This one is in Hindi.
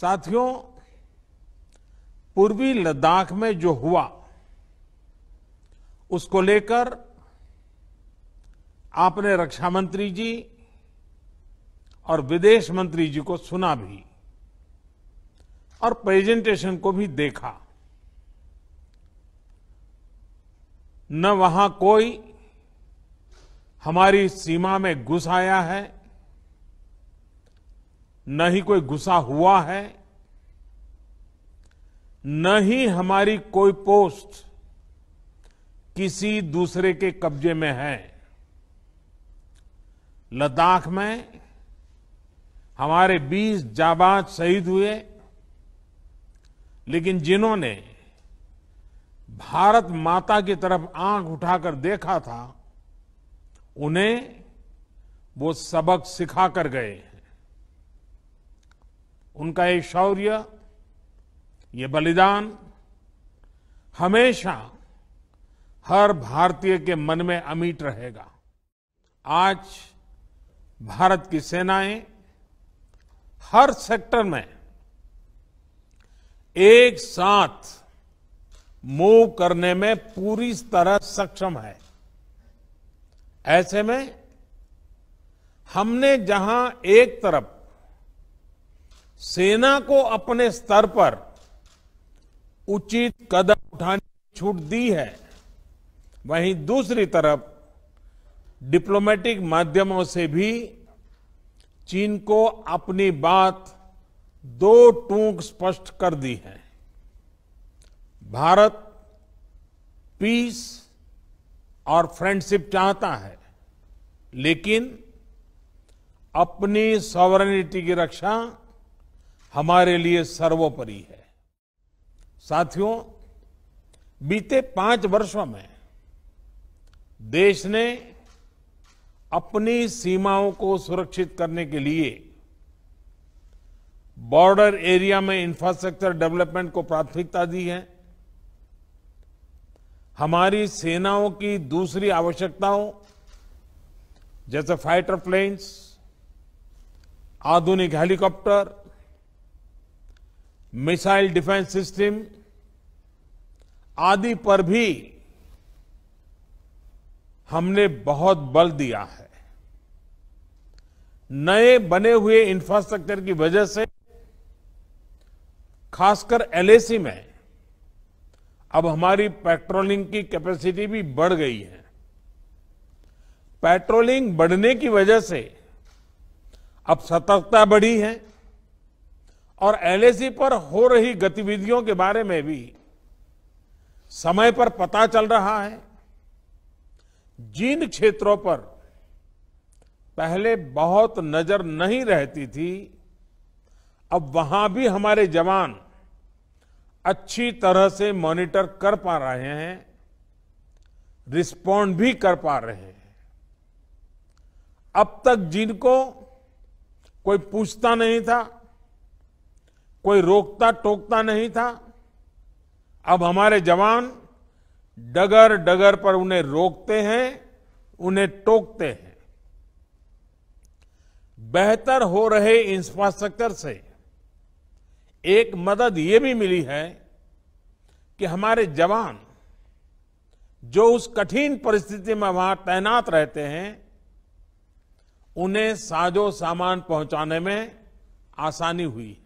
साथियों पूर्वी लद्दाख में जो हुआ उसको लेकर आपने रक्षा मंत्री जी और विदेश मंत्री जी को सुना भी और प्रेजेंटेशन को भी देखा न वहां कोई हमारी सीमा में घुस आया है न ही कोई गुस्सा हुआ है न ही हमारी कोई पोस्ट किसी दूसरे के कब्जे में है लद्दाख में हमारे 20 जाबाज शहीद हुए लेकिन जिन्होंने भारत माता की तरफ आंख उठाकर देखा था उन्हें वो सबक सिखा कर गए हैं उनका ये शौर्य ये बलिदान हमेशा हर भारतीय के मन में अमीट रहेगा आज भारत की सेनाएं हर सेक्टर में एक साथ मूव करने में पूरी तरह सक्षम है ऐसे में हमने जहां एक तरफ सेना को अपने स्तर पर उचित कदम उठाने की छूट दी है वहीं दूसरी तरफ डिप्लोमेटिक माध्यमों से भी चीन को अपनी बात दो टूक स्पष्ट कर दी है भारत पीस और फ्रेंडशिप चाहता है लेकिन अपनी सॉवरेनिटी की रक्षा हमारे लिए सर्वोपरि है साथियों बीते पांच वर्षों में देश ने अपनी सीमाओं को सुरक्षित करने के लिए बॉर्डर एरिया में इंफ्रास्ट्रक्चर डेवलपमेंट को प्राथमिकता दी है हमारी सेनाओं की दूसरी आवश्यकताओं जैसे फाइटर प्लेन्स आधुनिक हेलीकॉप्टर मिसाइल डिफेंस सिस्टम आदि पर भी हमने बहुत बल दिया है नए बने हुए इंफ्रास्ट्रक्चर की वजह से खासकर एलएसी में अब हमारी पेट्रोलिंग की कैपेसिटी भी बढ़ गई है पेट्रोलिंग बढ़ने की वजह से अब सतर्कता बढ़ी है और एलएसी पर हो रही गतिविधियों के बारे में भी समय पर पता चल रहा है जिन क्षेत्रों पर पहले बहुत नजर नहीं रहती थी अब वहां भी हमारे जवान अच्छी तरह से मॉनिटर कर पा रहे हैं रिस्पॉन्ड भी कर पा रहे हैं अब तक जिनको कोई पूछता नहीं था कोई रोकता टोकता नहीं था अब हमारे जवान डगर डगर पर उन्हें रोकते हैं उन्हें टोकते हैं बेहतर हो रहे इंफ्रास्ट्रक्चर से एक मदद ये भी मिली है कि हमारे जवान जो उस कठिन परिस्थिति में वहां तैनात रहते हैं उन्हें साजो सामान पहुंचाने में आसानी हुई है